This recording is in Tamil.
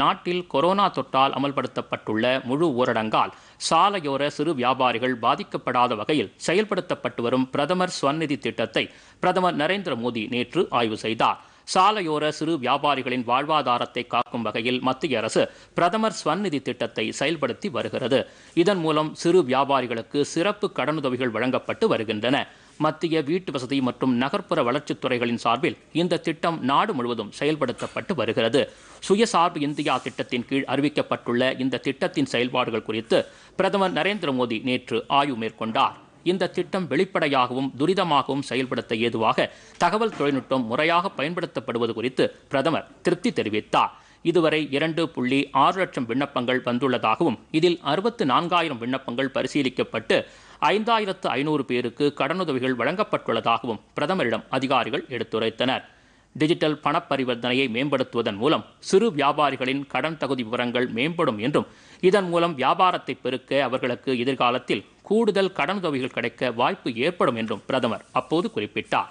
நாட்டில் கொரோனா தொற்றால் அமல்படுத்தப்பட்டுள்ள முழு ஊரடங்கால் சாலையோர சிறு வியாபாரிகள் பாதிக்கப்படாத வகையில் செயல்படுத்தப்பட்டு வரும் பிரதமர் ஸ்வநிதி திட்டத்தை பிரதமர் நரேந்திர மோடி நேற்று ஆய்வு செய்தார் சாலையோர சிறு வியாபாரிகளின் வாழ்வாதாரத்தை காக்கும் வகையில் மத்திய அரசு பிரதமர் ஸ்வநிதி திட்டத்தை செயல்படுத்தி வருகிறது இதன் மூலம் சிறு வியாபாரிகளுக்கு சிறப்பு கடனுதவிகள் வழங்கப்பட்டு வருகின்றன மத்திய வீட்டு வசதி மற்றும் நகர்ப்புற வளர்ச்சித் துறைகளின் சார்பில் இந்த திட்டம் நாடு முழுவதும் செயல்படுத்தப்பட்டு வருகிறது சுயசார்பு இந்தியா திட்டத்தின் கீழ் அறிவிக்கப்பட்டுள்ள இந்த திட்டத்தின் செயல்பாடுகள் குறித்து பிரதமர் நரேந்திர மோடி நேற்று ஆய்வு மேற்கொண்டார் இந்த திட்டம் வெளிப்படையாகவும் துரிதமாகவும் செயல்படுத்த ஏதுவாக தகவல் தொழில்நுட்பம் முறையாக பயன்படுத்தப்படுவது குறித்து பிரதமர் திருப்தி தெரிவித்தார் இதுவரை இரண்டு புள்ளி ஆறு லட்சம் விண்ணப்பங்கள் வந்துள்ளதாகவும் இதில் அறுபத்து நான்காயிரம் விண்ணப்பங்கள் பரிசீலிக்கப்பட்டு ஐந்தாயிரத்து ஐநூறு பேருக்கு கடனுதவிகள் வழங்கப்பட்டுள்ளதாகவும் பிரதமரிடம் அதிகாரிகள் எடுத்துரைத்தனர் டிஜிட்டல் பண பரிவர்த்தனையை மேம்படுத்துவதன் மூலம் சிறு வியாபாரிகளின் கடன் தகுதி விவரங்கள் மேம்படும் என்றும் இதன் மூலம் வியாபாரத்தை பெருக்க அவர்களுக்கு எதிர்காலத்தில் கூடுதல் கடனுதவிகள் கிடைக்க வாய்ப்பு ஏற்படும் என்றும் பிரதமர் அப்போது குறிப்பிட்டார்